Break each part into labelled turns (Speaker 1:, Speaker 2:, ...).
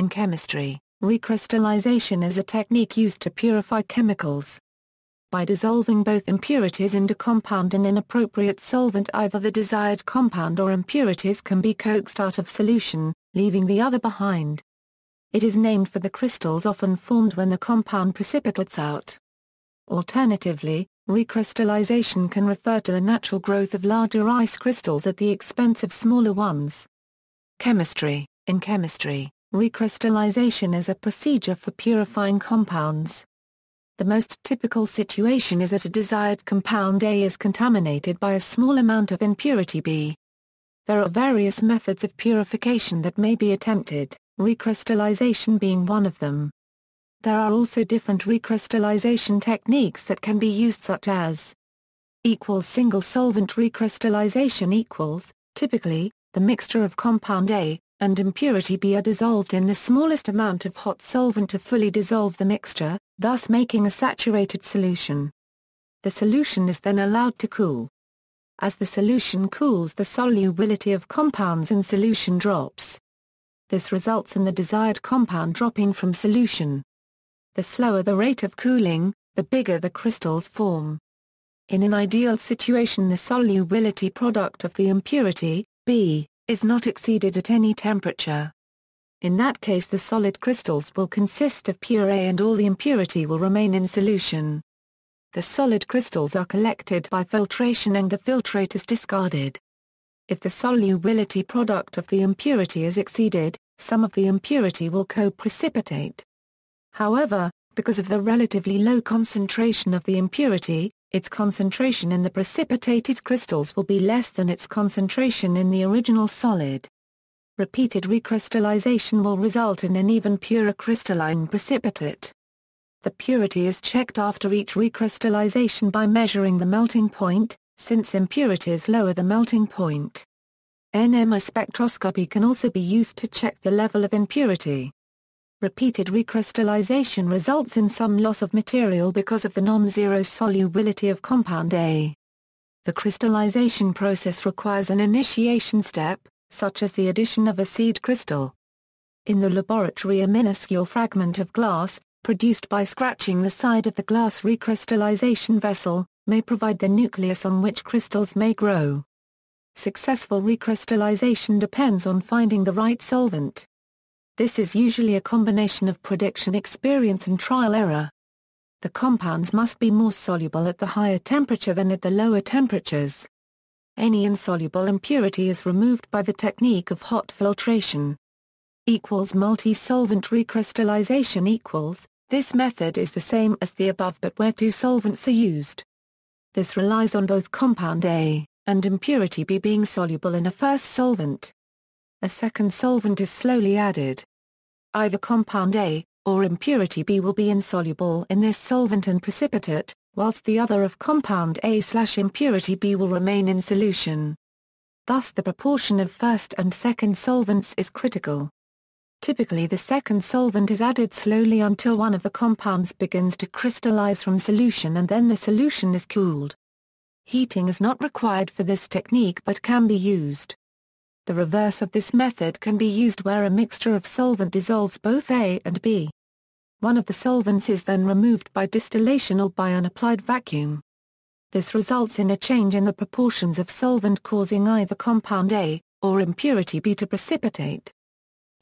Speaker 1: In chemistry, recrystallization is a technique used to purify chemicals. By dissolving both impurities into compound and appropriate solvent either the desired compound or impurities can be coaxed out of solution, leaving the other behind. It is named for the crystals often formed when the compound precipitates out. Alternatively, recrystallization can refer to the natural growth of larger ice crystals at the expense of smaller ones. Chemistry In chemistry, Recrystallization is a procedure for purifying compounds. The most typical situation is that a desired compound A is contaminated by a small amount of impurity B. There are various methods of purification that may be attempted, recrystallization being one of them. There are also different recrystallization techniques that can be used such as equals single solvent recrystallization equals, typically, the mixture of compound A, and impurity B are dissolved in the smallest amount of hot solvent to fully dissolve the mixture, thus making a saturated solution. The solution is then allowed to cool. As the solution cools the solubility of compounds in solution drops. This results in the desired compound dropping from solution. The slower the rate of cooling, the bigger the crystals form. In an ideal situation the solubility product of the impurity, B, is not exceeded at any temperature. In that case the solid crystals will consist of A, and all the impurity will remain in solution. The solid crystals are collected by filtration and the filtrate is discarded. If the solubility product of the impurity is exceeded, some of the impurity will co-precipitate. However, because of the relatively low concentration of the impurity, its concentration in the precipitated crystals will be less than its concentration in the original solid. Repeated recrystallization will result in an even purer crystalline precipitate. The purity is checked after each recrystallization by measuring the melting point, since impurities lower the melting point. NMR spectroscopy can also be used to check the level of impurity. Repeated recrystallization results in some loss of material because of the non-zero solubility of compound A. The crystallization process requires an initiation step, such as the addition of a seed crystal. In the laboratory a minuscule fragment of glass, produced by scratching the side of the glass recrystallization vessel, may provide the nucleus on which crystals may grow. Successful recrystallization depends on finding the right solvent. This is usually a combination of prediction experience and trial error. The compounds must be more soluble at the higher temperature than at the lower temperatures. Any insoluble impurity is removed by the technique of hot filtration. Equals multi-solvent recrystallization equals, this method is the same as the above but where two solvents are used. This relies on both compound A and impurity B being soluble in a first solvent a second solvent is slowly added. Either compound A, or impurity B will be insoluble in this solvent and precipitate, whilst the other of compound A slash impurity B will remain in solution. Thus the proportion of first and second solvents is critical. Typically the second solvent is added slowly until one of the compounds begins to crystallize from solution and then the solution is cooled. Heating is not required for this technique but can be used. The reverse of this method can be used where a mixture of solvent dissolves both A and B. One of the solvents is then removed by distillation or by an applied vacuum. This results in a change in the proportions of solvent causing either compound A, or impurity B to precipitate.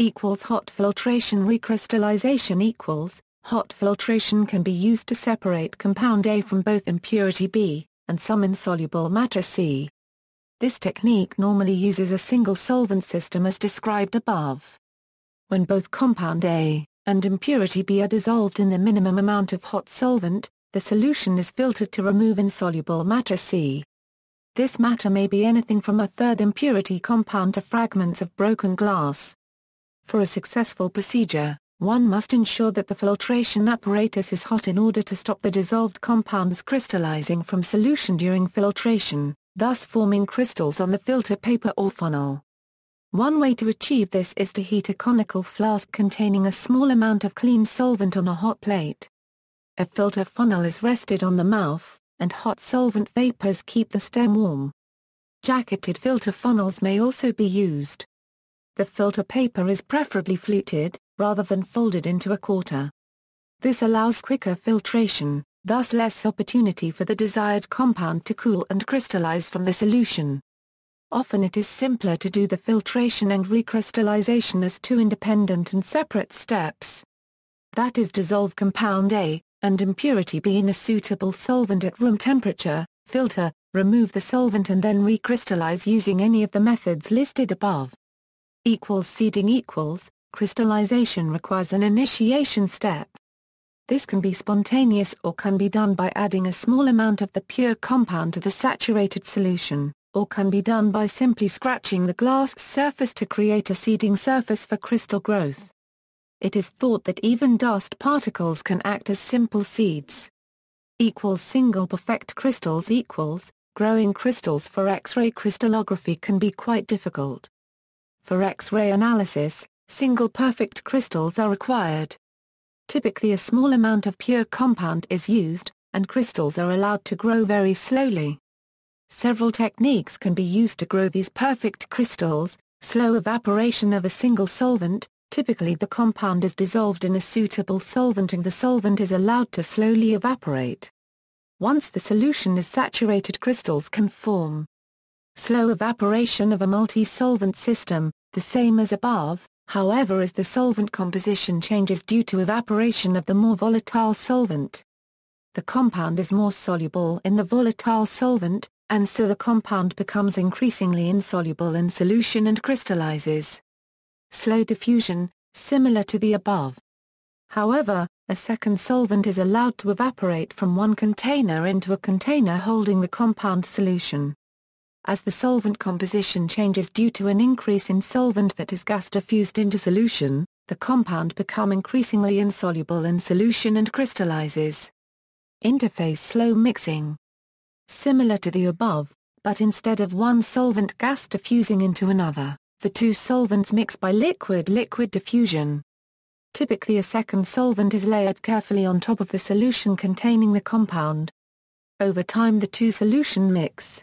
Speaker 1: Equals hot filtration recrystallization equals, hot filtration can be used to separate compound A from both impurity B, and some insoluble matter C. This technique normally uses a single solvent system as described above. When both compound A and impurity B are dissolved in the minimum amount of hot solvent, the solution is filtered to remove insoluble matter C. This matter may be anything from a third impurity compound to fragments of broken glass. For a successful procedure, one must ensure that the filtration apparatus is hot in order to stop the dissolved compounds crystallizing from solution during filtration thus forming crystals on the filter paper or funnel. One way to achieve this is to heat a conical flask containing a small amount of clean solvent on a hot plate. A filter funnel is rested on the mouth, and hot solvent vapors keep the stem warm. Jacketed filter funnels may also be used. The filter paper is preferably fluted, rather than folded into a quarter. This allows quicker filtration, thus less opportunity for the desired compound to cool and crystallize from the solution. Often it is simpler to do the filtration and recrystallization as two independent and separate steps. That is dissolve compound A, and impurity B in a suitable solvent at room temperature, filter, remove the solvent and then recrystallize using any of the methods listed above. Equals seeding equals, crystallization requires an initiation step. This can be spontaneous or can be done by adding a small amount of the pure compound to the saturated solution, or can be done by simply scratching the glass surface to create a seeding surface for crystal growth. It is thought that even dust particles can act as simple seeds. Equals single perfect crystals equals, growing crystals for X-ray crystallography can be quite difficult. For X-ray analysis, single perfect crystals are required typically a small amount of pure compound is used, and crystals are allowed to grow very slowly. Several techniques can be used to grow these perfect crystals, slow evaporation of a single solvent, typically the compound is dissolved in a suitable solvent and the solvent is allowed to slowly evaporate. Once the solution is saturated crystals can form. Slow evaporation of a multi-solvent system, the same as above, however as the solvent composition changes due to evaporation of the more volatile solvent. The compound is more soluble in the volatile solvent, and so the compound becomes increasingly insoluble in solution and crystallizes. Slow diffusion, similar to the above. However, a second solvent is allowed to evaporate from one container into a container holding the compound solution as the solvent composition changes due to an increase in solvent that is gas diffused into solution, the compound become increasingly insoluble in solution and crystallizes. Interface slow mixing. Similar to the above, but instead of one solvent gas diffusing into another, the two solvents mix by liquid-liquid diffusion. Typically a second solvent is layered carefully on top of the solution containing the compound. Over time the two solution mix.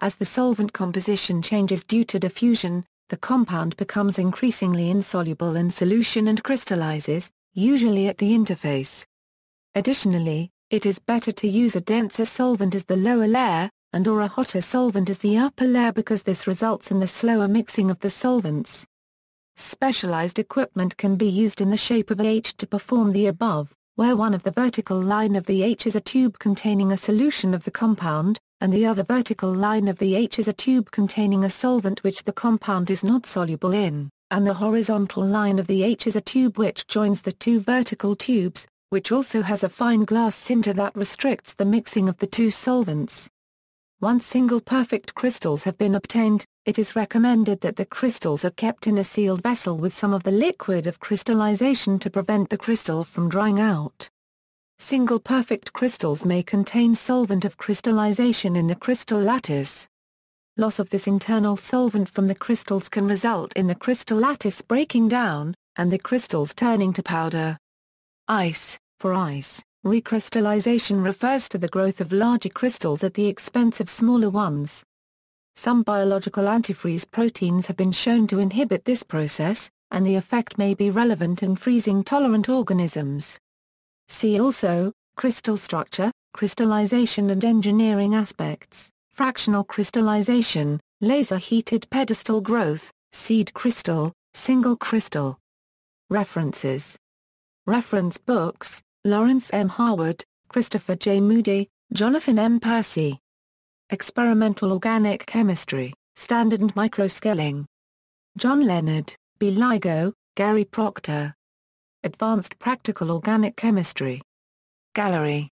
Speaker 1: As the solvent composition changes due to diffusion, the compound becomes increasingly insoluble in solution and crystallizes, usually at the interface. Additionally, it is better to use a denser solvent as the lower layer, and or a hotter solvent as the upper layer because this results in the slower mixing of the solvents. Specialized equipment can be used in the shape of a H to perform the above where one of the vertical line of the H is a tube containing a solution of the compound, and the other vertical line of the H is a tube containing a solvent which the compound is not soluble in, and the horizontal line of the H is a tube which joins the two vertical tubes, which also has a fine glass sinter that restricts the mixing of the two solvents. Once single perfect crystals have been obtained, it is recommended that the crystals are kept in a sealed vessel with some of the liquid of crystallization to prevent the crystal from drying out. Single perfect crystals may contain solvent of crystallization in the crystal lattice. Loss of this internal solvent from the crystals can result in the crystal lattice breaking down, and the crystals turning to powder. Ice, for ice, Recrystallization refers to the growth of larger crystals at the expense of smaller ones. Some biological antifreeze proteins have been shown to inhibit this process, and the effect may be relevant in freezing tolerant organisms. See also, crystal structure, crystallization and engineering aspects, fractional crystallization, laser-heated pedestal growth, seed crystal, single crystal. References Reference books Lawrence M. Harwood, Christopher J. Moody, Jonathan M. Percy. Experimental Organic Chemistry, Standard and Microscaling. John Leonard, B. Ligo, Gary Proctor. Advanced Practical Organic Chemistry. Gallery.